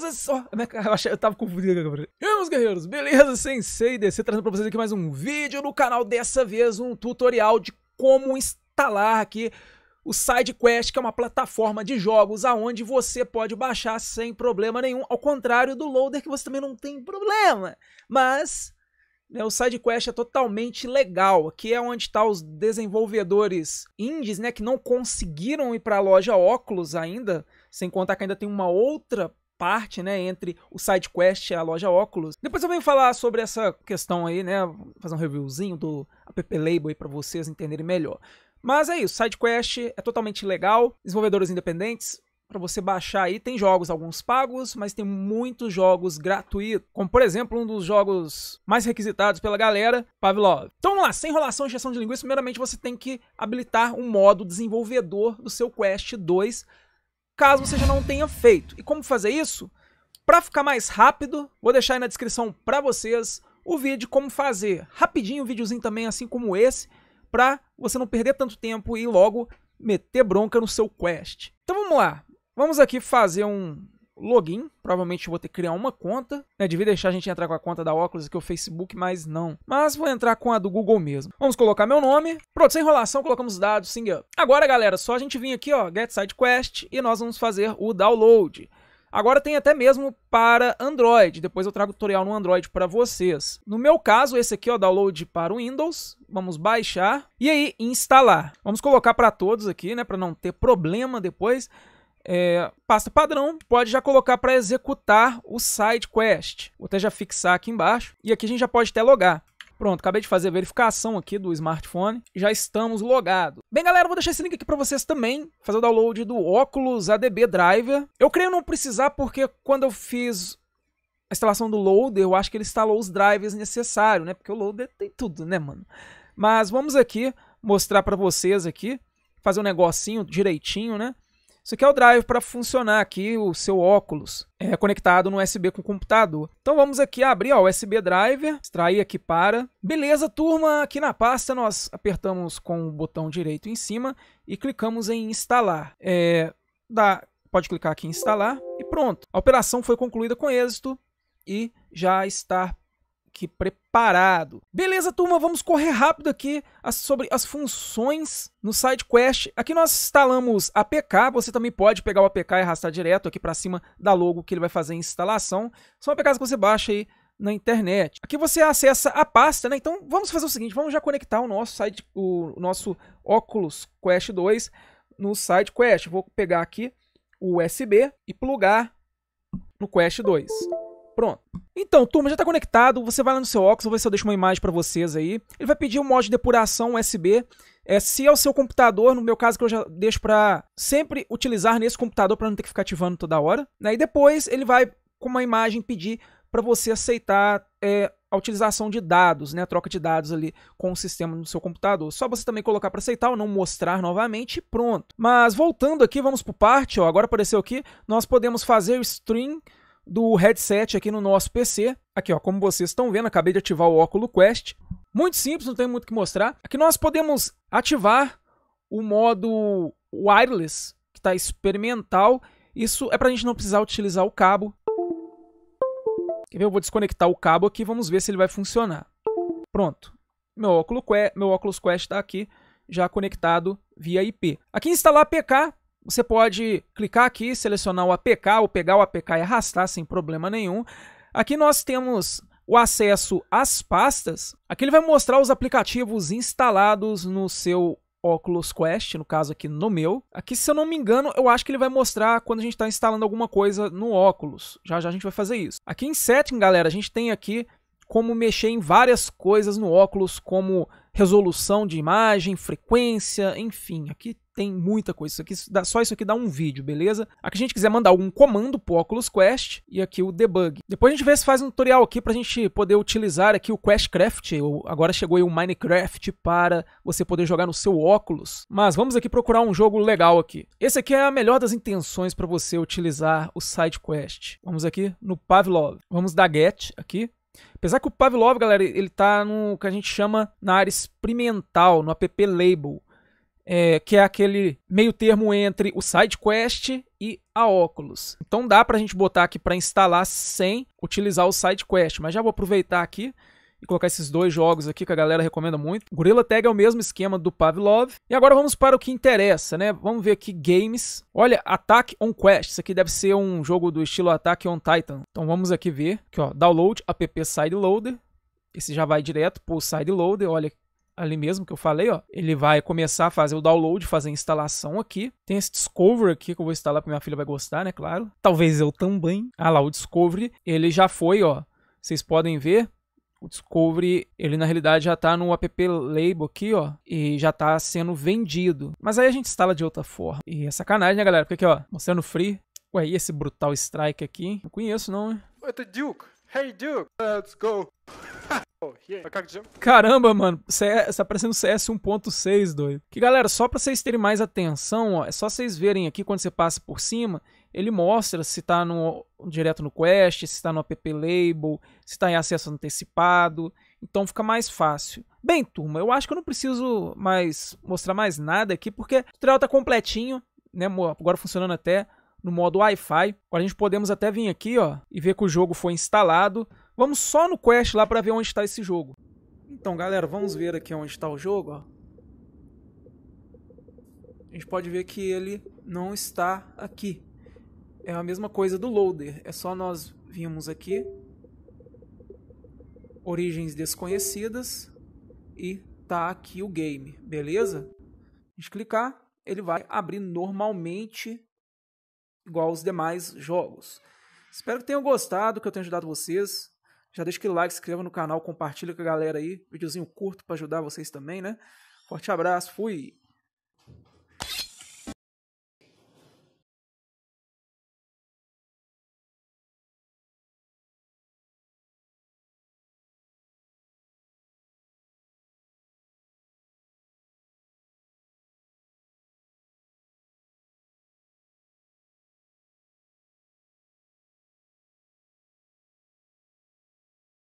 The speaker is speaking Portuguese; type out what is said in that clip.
beleza? Só... Né, eu, achei, eu tava confundido com a E aí, meus guerreiros, beleza? Sensei DC trazendo pra vocês aqui mais um vídeo no canal. Dessa vez um tutorial de como instalar aqui o SideQuest, que é uma plataforma de jogos aonde você pode baixar sem problema nenhum, ao contrário do Loader, que você também não tem problema. Mas né, o SideQuest é totalmente legal, Aqui é onde estão tá os desenvolvedores indies, né, que não conseguiram ir para a loja Oculus ainda, sem contar que ainda tem uma outra parte, né, entre o SideQuest e a loja Oculus. Depois eu venho falar sobre essa questão aí, né, fazer um reviewzinho do app label aí para vocês entenderem melhor. Mas é isso, SideQuest é totalmente legal, desenvolvedores independentes, para você baixar aí. Tem jogos, alguns pagos, mas tem muitos jogos gratuitos. Como, por exemplo, um dos jogos mais requisitados pela galera, Pavlov. Então vamos lá, sem enrolação e gestão de linguiça, primeiramente você tem que habilitar um modo desenvolvedor do seu Quest 2 caso você já não tenha feito. E como fazer isso? Para ficar mais rápido, vou deixar aí na descrição para vocês o vídeo como fazer. Rapidinho, um videozinho também assim como esse, para você não perder tanto tempo e logo meter bronca no seu quest. Então vamos lá. Vamos aqui fazer um, login. Provavelmente vou ter que criar uma conta. Né? Devia deixar a gente entrar com a conta da Oculus aqui, o Facebook, mas não. Mas vou entrar com a do Google mesmo. Vamos colocar meu nome. Pronto, sem enrolação, colocamos dados, sing up. Agora, galera, só a gente vir aqui, ó, Get side Quest, e nós vamos fazer o download. Agora tem até mesmo para Android, depois eu trago o tutorial no Android para vocês. No meu caso, esse aqui ó download para o Windows, vamos baixar e aí instalar. Vamos colocar para todos aqui, né, para não ter problema depois é, pasta padrão, pode já colocar para executar o side quest. Vou até já fixar aqui embaixo e aqui a gente já pode até logar. Pronto, acabei de fazer a verificação aqui do smartphone, já estamos logados. Bem, galera, vou deixar esse link aqui para vocês também, fazer o download do Oculus ADB Driver. Eu creio não precisar porque quando eu fiz a instalação do loader, eu acho que ele instalou os drivers necessários, né? Porque o loader tem tudo, né, mano? Mas vamos aqui mostrar para vocês aqui, fazer um negocinho direitinho, né? Isso aqui é o drive para funcionar aqui o seu óculos é conectado no USB com o computador. Então vamos aqui abrir o USB driver, extrair aqui para. Beleza, turma, aqui na pasta nós apertamos com o botão direito em cima e clicamos em instalar. É, dá, pode clicar aqui em instalar e pronto. A operação foi concluída com êxito e já está que preparado. Beleza, turma, vamos correr rápido aqui sobre as funções no SideQuest. Aqui nós instalamos APK, você também pode pegar o APK e arrastar direto aqui para cima da logo que ele vai fazer a instalação. São APKs que você baixa aí na internet. Aqui você acessa a pasta, né? Então vamos fazer o seguinte, vamos já conectar o nosso site, o nosso Oculus Quest 2 no SideQuest. Vou pegar aqui o USB e plugar no Quest 2. Pronto. Então, turma, já está conectado. Você vai lá no seu óculos, vou ver se eu deixo uma imagem para vocês aí. Ele vai pedir o um de depuração USB. É, se é o seu computador, no meu caso, que eu já deixo para sempre utilizar nesse computador para não ter que ficar ativando toda hora. Né? E depois ele vai, com uma imagem, pedir para você aceitar é, a utilização de dados, né? a troca de dados ali com o sistema no seu computador. Só você também colocar para aceitar ou não mostrar novamente e pronto. Mas voltando aqui, vamos para o parte, ó, agora apareceu aqui, nós podemos fazer o stream do headset aqui no nosso PC. Aqui, ó, como vocês estão vendo, acabei de ativar o Oculus Quest. Muito simples, não tem muito o que mostrar. Aqui nós podemos ativar o modo wireless, que está experimental. Isso é para a gente não precisar utilizar o cabo. Eu vou desconectar o cabo aqui, vamos ver se ele vai funcionar. Pronto. Meu Oculus Quest, meu Oculus Quest está aqui já conectado via IP. Aqui instalar APK, você pode clicar aqui, selecionar o APK, ou pegar o APK e arrastar sem problema nenhum. Aqui nós temos o acesso às pastas. Aqui ele vai mostrar os aplicativos instalados no seu Oculus Quest, no caso aqui no meu. Aqui, se eu não me engano, eu acho que ele vai mostrar quando a gente está instalando alguma coisa no Oculus. Já já a gente vai fazer isso. Aqui em Setting, galera, a gente tem aqui como mexer em várias coisas no Oculus, como resolução de imagem, frequência, enfim, aqui tem muita coisa. Isso aqui, dá, só isso aqui dá um vídeo, beleza? Aqui a gente quiser mandar algum comando pro Oculus Quest e aqui o debug. Depois a gente vê se faz um tutorial aqui pra gente poder utilizar aqui o QuestCraft. Agora chegou aí o Minecraft para você poder jogar no seu óculos. Mas vamos aqui procurar um jogo legal aqui. Esse aqui é a melhor das intenções para você utilizar o SideQuest. Vamos aqui no Pavlov. Vamos dar get aqui. Apesar que o Pavlov, galera, ele tá no que a gente chama na área experimental, no app label, é, que é aquele meio termo entre o SideQuest e a Oculus. Então dá pra gente botar aqui para instalar sem utilizar o SideQuest, mas já vou aproveitar aqui e colocar esses dois jogos aqui que a galera recomenda muito. Gorilla Tag é o mesmo esquema do Pavlov. E agora vamos para o que interessa, né? Vamos ver aqui games. Olha, Attack on Quest. Isso aqui deve ser um jogo do estilo Attack on Titan. Então vamos aqui ver. Aqui, ó, download app sideloader. Esse já vai direto pro sideloader. Olha ali mesmo que eu falei, ó. Ele vai começar a fazer o download, fazer a instalação aqui. Tem esse Discover aqui que eu vou instalar porque minha filha vai gostar, né? Claro. Talvez eu também. Ah lá, o Discovery, ele já foi, ó. Vocês podem ver, o Discovery, ele na realidade já está no app label aqui, ó, e já está sendo vendido. Mas aí a gente instala de outra forma. E é sacanagem, né, galera? Porque aqui, ó, mostrando free. Ué, e esse brutal strike aqui? Não conheço, não, né? Duke? Hey, Duke! Let's go! Oh, Caramba, mano, CS, tá parecendo CS 1.6, doido. Que galera, só pra vocês terem mais atenção, ó, é só vocês verem aqui quando você passa por cima, ele mostra se está no, direto no Quest, se está no app label, se está em acesso antecipado. Então fica mais fácil. Bem, turma, eu acho que eu não preciso mais mostrar mais nada aqui, porque o tutorial está completinho, né? Agora funcionando até no modo Wi-Fi. Agora a gente podemos até vir aqui ó, e ver que o jogo foi instalado. Vamos só no Quest lá para ver onde está esse jogo. Então, galera, vamos ver aqui onde está o jogo. Ó. A gente pode ver que ele não está aqui. É a mesma coisa do loader, é só nós virmos aqui origens desconhecidas e tá aqui o game, beleza? A gente clicar, ele vai abrir normalmente igual os demais jogos. Espero que tenham gostado, que eu tenha ajudado vocês. Já deixa aquele like, se inscreva no canal, compartilha com a galera aí. Videozinho curto para ajudar vocês também, né? Forte abraço, fui!